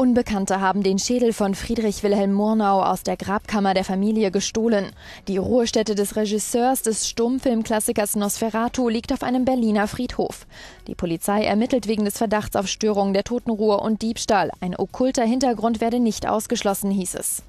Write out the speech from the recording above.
Unbekannte haben den Schädel von Friedrich Wilhelm Murnau aus der Grabkammer der Familie gestohlen. Die Ruhestätte des Regisseurs des Stummfilmklassikers Nosferatu liegt auf einem Berliner Friedhof. Die Polizei ermittelt wegen des Verdachts auf Störung der Totenruhe und Diebstahl. Ein okkulter Hintergrund werde nicht ausgeschlossen, hieß es.